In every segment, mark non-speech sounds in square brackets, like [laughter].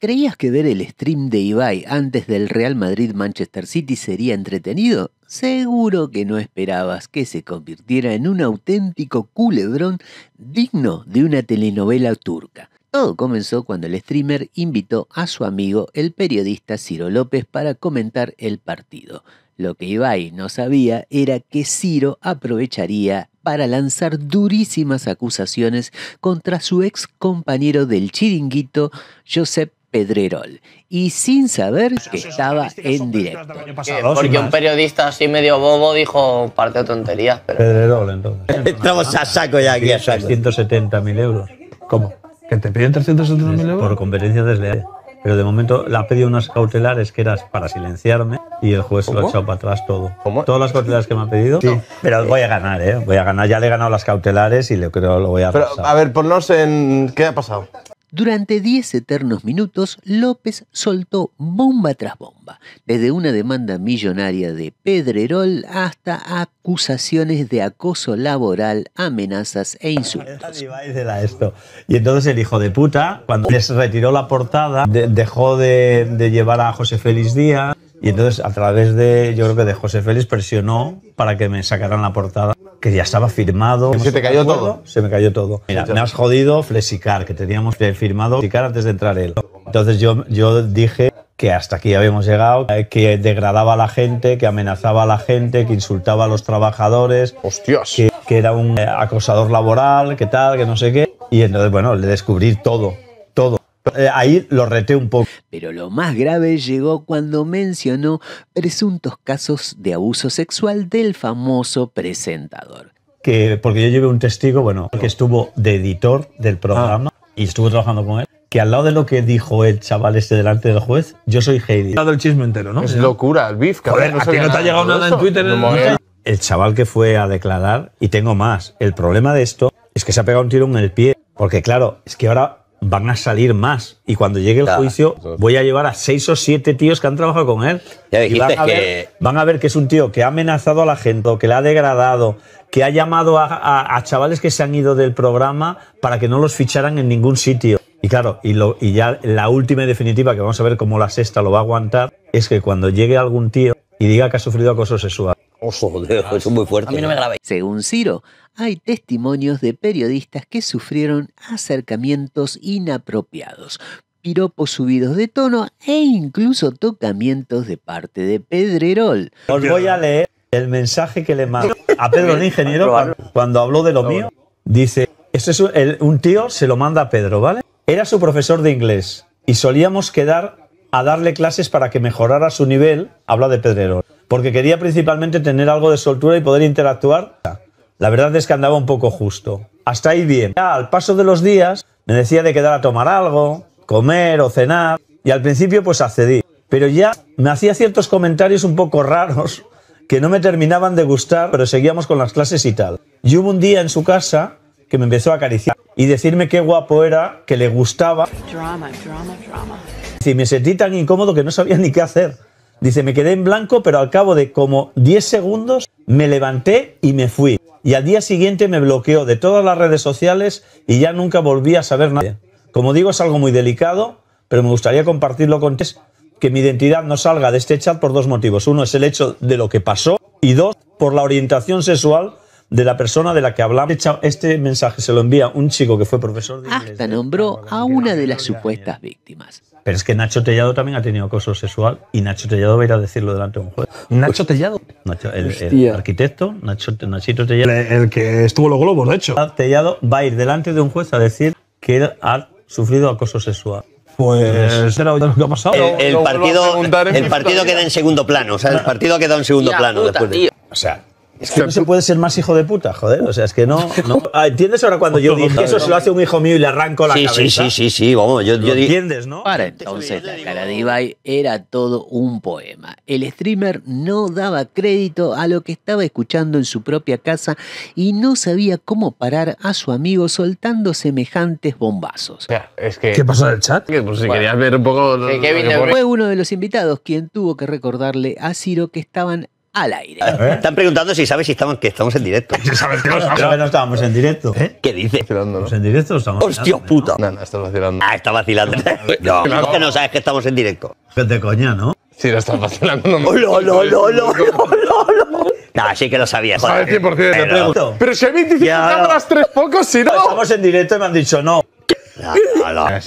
¿Creías que ver el stream de Ibai antes del Real Madrid-Manchester City sería entretenido? Seguro que no esperabas que se convirtiera en un auténtico culebrón digno de una telenovela turca. Todo comenzó cuando el streamer invitó a su amigo el periodista Ciro López para comentar el partido. Lo que Ibai no sabía era que Ciro aprovecharía para lanzar durísimas acusaciones contra su ex compañero del chiringuito, Josep Pedrerol y sin saber que estaba en directo. Porque un periodista así medio bobo dijo parte de tonterías. Pedrerol, entonces. Pues Estamos a saco ya aquí. 370.000 euros. ¿Cómo? ¿Que te piden 370.000 euros? Por competencia desleal. Pero de momento la ha pedido unas cautelares que eras para silenciarme y el juez lo ha echado para atrás todo. ¿Cómo? Todas las cautelares que me ha pedido. Sí. Pero voy a ganar, ¿eh? Voy a ganar. Ya le he ganado las cautelares y le creo lo voy a Pero, a ver, ponnos en. ¿Qué ha pasado? Durante diez eternos minutos, López soltó bomba tras bomba, desde una demanda millonaria de Pedrerol hasta acusaciones de acoso laboral, amenazas e insultos. Y entonces el hijo de puta, cuando les retiró la portada, dejó de, de llevar a José Félix Díaz. Y entonces, a través de, yo creo que de José Félix, presionó para que me sacaran la portada que ya estaba firmado. ¿Se te cayó todo? Se me cayó todo. Mira, me has jodido Flexicar, que teníamos firmado Flesicar antes de entrar él. Entonces yo, yo dije que hasta aquí habíamos llegado, que degradaba a la gente, que amenazaba a la gente, que insultaba a los trabajadores. ¡Hostias! Que, que era un eh, acosador laboral, que tal, que no sé qué. Y entonces, bueno, le descubrí todo. Eh, ahí lo reté un poco. Pero lo más grave llegó cuando mencionó presuntos casos de abuso sexual del famoso presentador. Que, porque yo llevé un testigo, bueno, que estuvo de editor del programa y estuvo trabajando con él. Que al lado de lo que dijo el chaval este delante del juez, yo soy Heidi. Dado el chisme entero, ¿no? Es locura, el no, no te ha llegado nada en Twitter. el... el chaval que fue a declarar, y tengo más, el problema de esto es que se ha pegado un tiro en el pie. Porque claro, es que ahora van a salir más. Y cuando llegue el juicio, voy a llevar a seis o siete tíos que han trabajado con él. y van a, ver, que... es un tío que ha amenazado a la gente, que le ha degradado, que ha llamado a, chavales que se han ido del programa para que no los ficharan en ningún sitio. Y claro, y, lo, y ya la última y definitiva, que vamos a ver cómo la sexta lo va a aguantar, es que cuando llegue algún tío y diga que ha sufrido acoso sexual, es [laughs] muy fuerte. A mí no me Según Ciro, hay testimonios de periodistas que sufrieron acercamientos inapropiados, piropos subidos de tono e incluso tocamientos de parte de Pedrerol. Os voy a leer el mensaje que le mandó a Pedro el ingeniero cuando, habló de lo mío. Dice, es un, un tío se lo manda a Pedro, ¿vale? Era su profesor de inglés y solíamos quedar a darle clases para que mejorara su nivel, habla de Pedrerol porque quería principalmente tener algo de soltura y poder interactuar. La verdad es que andaba un poco justo. Hasta ahí bien. Ya al paso de los días me decía de quedar a tomar algo, comer o cenar, y al principio pues accedí. Pero ya me hacía ciertos comentarios un poco raros que no me terminaban de gustar, pero seguíamos con las clases y tal. Y hubo un día en su casa que me empezó a acariciar y decirme qué guapo era, que le gustaba. Drama, drama, drama. Y me sentí tan incómodo que no sabía ni qué hacer. Dice, me quedé en blanco, pero al cabo de como 10 segundos me levanté y me fui. Y al día siguiente me bloqueó de todas las redes sociales y ya nunca volví a saber nada. Como digo, es algo muy delicado, pero me gustaría compartirlo con Que mi identidad no salga de este chat por dos motivos. Uno es el hecho de lo que pasó y dos, por la orientación sexual de la persona de la que hablamos. Este, este mensaje se lo envía un chico que fue profesor de Hasta nombró ah, a una de las supuestas víctimas. Pero es que Nacho Tellado también ha tenido acoso sexual y Nacho Tellado va a ir a decirlo delante de un juez. ¿Nacho Tellado? Nacho, el, arquitecto, Nacho, Tellado. El, que estuvo los globos, de hecho. Tellado va a ir delante de un juez a decir que ha sufrido acoso sexual. Pues lo que ha pasado. El, partido, el partido queda en segundo plano. O sea, el partido queda en segundo plano después O sea, es que no se puede ser más hijo de puta, joder. O sea, es que no. [laughs] Ah, ¿Entiendes ahora cuando yo dije eso se lo hace un hijo mío y le arranco la sí, cabeza? Sí, sí, sí, sí, vamos, yo, ¿Entiendes, no? Para entonces, la cara de Ibai era todo un poema. El streamer no daba crédito a lo que estaba escuchando en su propia casa y no sabía cómo parar a su amigo soltando semejantes bombazos. ¿Qué pasó en el chat? Que, pues, si querías ver un poco. fue uno de los invitados quien tuvo que recordarle a Ciro que estaban al aire. Están preguntando si sabes si estamos, que estamos en directo. ¿Sabes que no estamos? estábamos en directo. ¿Eh? ¿Qué dices? Estamos en directo Hostia puta. No, no, estás vacilando. Ah, está vacilando. No, no, no sabes que estamos en directo. ¿Qué te coña, ¿no? Sí, lo estás vacilando. No, no, no, no, no, no, no. sí que lo sabía. Sabes 100% Te pregunto. pero si hay 25 las tres pocos, si no. Estamos en directo y me han dicho no. No, no, no, lo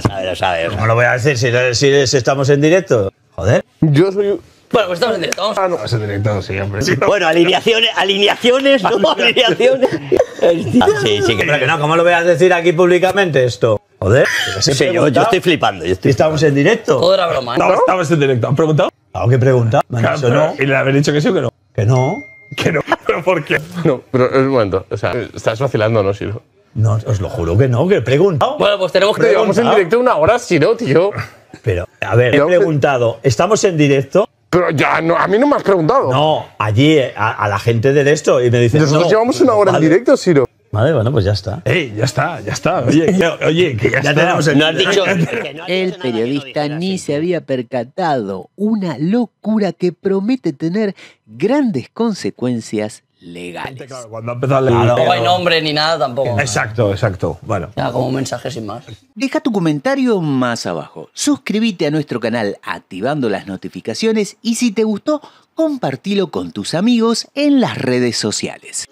sabes, lo sabes. ¿Cómo lo voy a decir si estamos en directo? Joder. Yo soy bueno, pues estamos en directo. Vamos. Ah, no, es en directo, sí, hombre. bueno, alineaciones, alineaciones, ¿no? [laughs] Alineaciones. sí, sí. Ah, que... Pero que no, ¿cómo lo voy a decir aquí públicamente esto? Joder. Sí, yo, estoy flipando. estamos en directo. Todo era broma. ¿eh? ¿no? Estamos en directo. ¿Han preguntado? Claro que pregunta. no. ¿Y le habéis dicho que sí o que no? Que no. Que no, pero ¿por qué? No, pero es un momento. O sea, estás vacilando, ¿no, Siro? No, os lo juro que no, que he preguntado. Bueno, pues tenemos que. Llevamos en directo una hora, si no, tío. Pero, a ver, he preguntado, ¿estamos en directo? Pero ya no, a mí no me has preguntado. No, allí a, la gente de esto y me dicen. Nosotros llevamos una hora en directo, Ciro. madre bueno, pues ya está. Ey, ya está, ya está. Oye, que, [laughs] oye, que ya, está. Tenemos No has dicho, [laughs] el periodista ni se había percatado. Una locura que promete tener grandes consecuencias legales. cuando legal, No hay nombre ni nada tampoco. Exacto, exacto. Bueno. como un mensaje sin más. Deja tu comentario más abajo. Suscríbete a nuestro canal activando las notificaciones y si te gustó, compartilo con tus amigos en las redes sociales.